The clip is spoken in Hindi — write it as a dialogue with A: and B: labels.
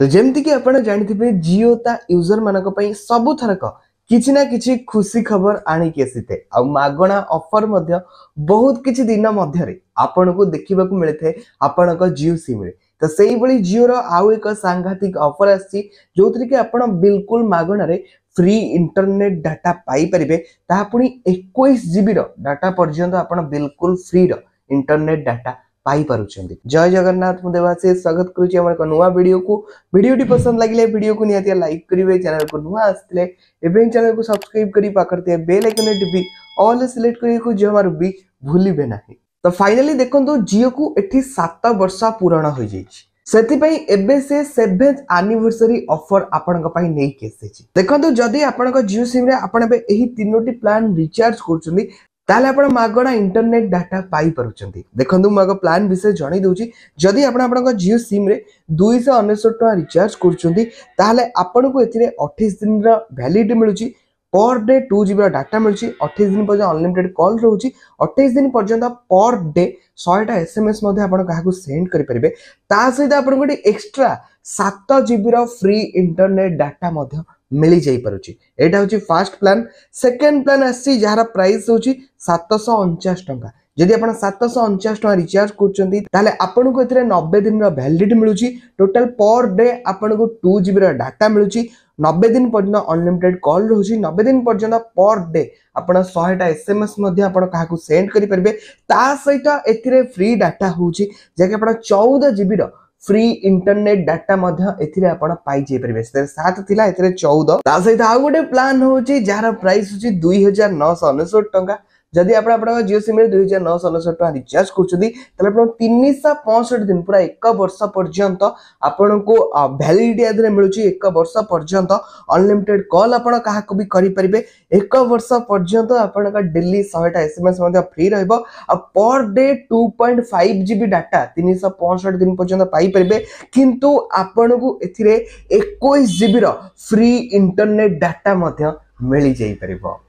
A: ତ ଯେମିତିକି ଆପଣ ଜାଣିଥିବେ ଜିଓ ତା ୟୁଜରମାନଙ୍କ ପାଇଁ ସବୁଥରକ କିଛି ନା କିଛି ଖୁସି ଖବର ଆଣିକି ଆସିଥାଏ ଆଉ ମାଗଣା ଅଫର ମଧ୍ୟ ବହୁତ କିଛି ଦିନ ମଧ୍ୟରେ ଆପଣଙ୍କୁ ଦେଖିବାକୁ ମିଳିଥାଏ ଆପଣଙ୍କ ଜିଓ ସିମ୍ରେ ତ ସେଇଭଳି ଜିଓର ଆଉ ଏକ ସାଂଘାତିକ ଅଫର ଆସିଛି ଯେଉଁଥିରେ କି ଆପଣ ବିଲକୁଲ ମାଗଣାରେ ଫ୍ରି ଇଣ୍ଟରନେଟ୍ ଡାଟା ପାଇପାରିବେ ତାହା ପୁଣି ଏକୋଇଶ ଜିବିର ଡାଟା ପର୍ଯ୍ୟନ୍ତ ଆପଣ ବିଲକୁଲ ଫ୍ରିର ଇଣ୍ଟରନେଟ୍ ଡାଟା ପାଇପାରୁଛନ୍ତି ଜୟ ଜଗନ୍ନାଥ ମୁଁ ଦେବାଶିଷ ସ୍ୱାଗତ କରୁଛି ଆମର ଏକ ନୂଆ ଭିଡ଼ିଓକୁ ଭିଡ଼ିଓଟି ପସନ୍ଦ ଲାଗିଲେ ଭିଡ଼ିଓକୁ ନିହାତି ଲାଇକ୍ କରିବେ ଚ୍ୟାନେଲକୁ ନୂଆ ଆସିଥିଲେ ଏବେ ହିଁ ଚ୍ୟାନେଲକୁ ସବସ୍କ୍ରାଇବ କରି ପାଖରେ ଥିବା ବେଲ୍ ଆଇକନ୍ରେ ଟିଭି ଅଲ୍ ସିଲେକ୍ଟ କରିବାକୁ ଜମାରୁ ବି ଭୁଲିବେ ନାହିଁ ତ ଫାଇନାଲି ଦେଖନ୍ତୁ ଜିଓକୁ ଏଠି ସାତ ବର୍ଷ ପୂରଣ ହୋଇଯାଇଛି ସେଥିପାଇଁ ଏବେ ସେ ସେଭେନ୍ଥ ଆନିଭର୍ସରୀ ଅଫର ଆପଣଙ୍କ ପାଇଁ ନେଇକି ଆସିଛି ଦେଖନ୍ତୁ ଯଦି ଆପଣଙ୍କ ଜିଓ ସିମ୍ରେ ଆପଣ ଏବେ ଏହି ତିନୋଟି ପ୍ଲାନ୍ ରିଚାର୍ଜ କରୁଛନ୍ତି তাহলে আপনার মাগণা ইন্টরনেট ডাটা পাইপারুচ্ছেন দেখুন মু আগ প্লান বিষয়ে জনাই দেছি যদি আপনার আপনার জিও সিম্রে দুইশহ অনেশত টাকা রিচার্জ করছেন তাহলে আপনার এতে অঠেইশ দিনর ভ্যালিডিটি মিলুଛି per day two G data मिली अठाई दिन पर्यटन अनलिमिटेड कल रोच अठाई दिन पर्यटन पर डे शहेटा एस एम एस क्या सेंड करेंगे सहित आप एक्सट्रा सत जिबी फ्री इंटरनेट डाटा मिली जापे हूँ फास्ट प्लां सेकेंड प्लां आ प्राइस हूँ सतश अणचाश टाँचा जदि आप सतश टाँग रिचार्ज कर आपन को नब्बे दिन भैलीडी मिलूँ टोटाल पर डे आपको टू जिबी डाटा मिलूँ নবে দিন পর্যন্ত ଅନଲିମିଟେଡ୍ କଲ୍ ରହୁଛି ନବେ ଦିନ ପର୍ଯ୍ୟନ୍ତ ପର୍ ଡେ ଆପଣ ଶହେଟା ଏସ୍ ଏମ୍ ଏସ୍ ମଧ୍ୟ ଆପଣ କାହାକୁ ସେଣ୍ଡ କରିପାରିବେ ତା ସହିତ ଏଥିରେ ଫ୍ରି ଡାଟା ହେଉଛି ଯାହାକି ଆପଣ ଚଉଦ ଜିବିର ফ্রি ইন্টারনেট ডাটা মধ্যে এথিরে আপন পাই যাই পারিবে সেতে 7 থিলা এথিরে 14 তা সহিত আউ গোটে প্ল্যান হচ্ছে যার প্রাইস হচ্ছে 2969 টাকা जदि आप जिओ सीम दुई हजार नौ सौ अनुसार टाइम रिचार्ज करते आप पंचठ दिन पूरा एक बर्ष पर्यटन आपण को भैलीडी आदि मिलूँ एक बर्ष पर्यंत अनलिमिटेड कल आप भी करेंगे एक बर्ष पर्यटन आपण डेली शहेटा एस एम एस फ्री रो per day two point five G data तीन शौ पंचठ दिन पर्यटन पाइपर किंतु आपन को एक जिबी री इंटरनेट डाटा मिल जापर